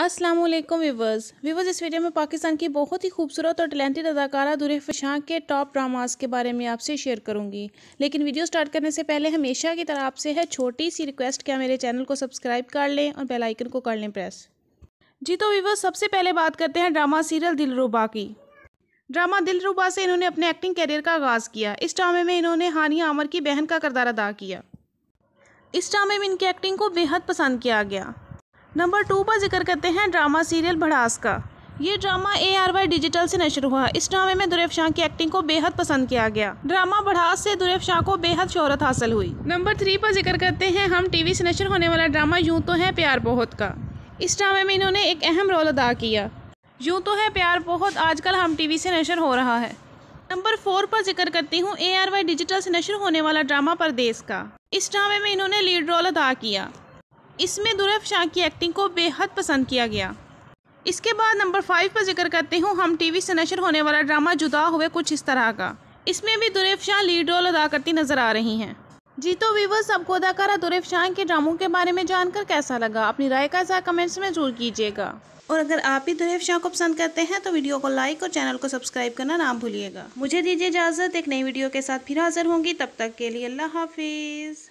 अस्सलाम वालेकुम viewers viewers इस वीडियो में पाकिस्तान की बहुत ही खूबसूरत और टैलेंटेड अदाकारा दुरे शाह के टॉप ड्रामास के बारे में आपसे शेयर करूंगी लेकिन वीडियो स्टार्ट करने से पहले हमेशा की तरह आपसे है छोटी सी रिक्वेस्ट क्या मेरे चैनल को सब्सक्राइब कर लें और बेल आइकन को कर लें प्रेस जी तो व्यूवर्स सबसे पहले बात करते हैं ड्रामा सीरियल दिलरुबा की ड्रामा दिलरुबा से इन्होंने अपने एक्टिंग करियर का आगाज़ किया इस ड्रामे में इन्होंने हानिया आमर की बहन का करदार अदा किया इस ड्रामे में इनकी एक्टिंग को बेहद पसंद किया गया नंबर टू पर जिक्र करते हैं ड्रामा सीरियल भड़ास का ये drama A R Y digital से नशर हुआ इस ड्रामे में दुरेफ शाह की एक्टिंग को बेहद पसंद किया गया ड्रामा बढ़ास से दुरेफ शाह को बेहद शोहरत हासिल हुई नंबर थ्री पर जिक्र करते हैं हम टीवी से नशर होने वाला ड्रामा यूं तो है प्यार बहुत का इस ड्रामे में इन्होंने एक अहम रोल अदा किया यूं तो है प्यार बहुत आजकल हम टी से नशर हो रहा है नंबर फोर पर जिक्र करती हूँ ए आर वाई डिजिटल से नशर होने वाला ड्रामा परदेश का इस ड्रामे में इन्होंने लीड रोल अदा किया इसमें दुरफ शाह की एक्टिंग को बेहद पसंद किया गया इसके बाद नंबर फाइव पर जिक्र करते हूँ हम टीवी से नशर होने वाला ड्रामा जुदा हुए कुछ इस तरह का इसमें भी दुरफ शाह लीड रोल अदा करती नजर आ रही हैं जी तो वीवर्स आपको अदाकारा दुरफ शाह के ड्रामों के बारे में जानकर कैसा लगा अपनी राय का इजहार कमेंट्स में जरूर कीजिएगा और अगर आप भी दुरफ शाह को पसंद करते हैं तो वीडियो को लाइक और चैनल को सब्सक्राइब करना ना भूलिएगा मुझे दीजिए इजाज़त एक नई वीडियो के साथ फिर हाजिर होंगी तब तक के लिए अल्लाह हाफिज़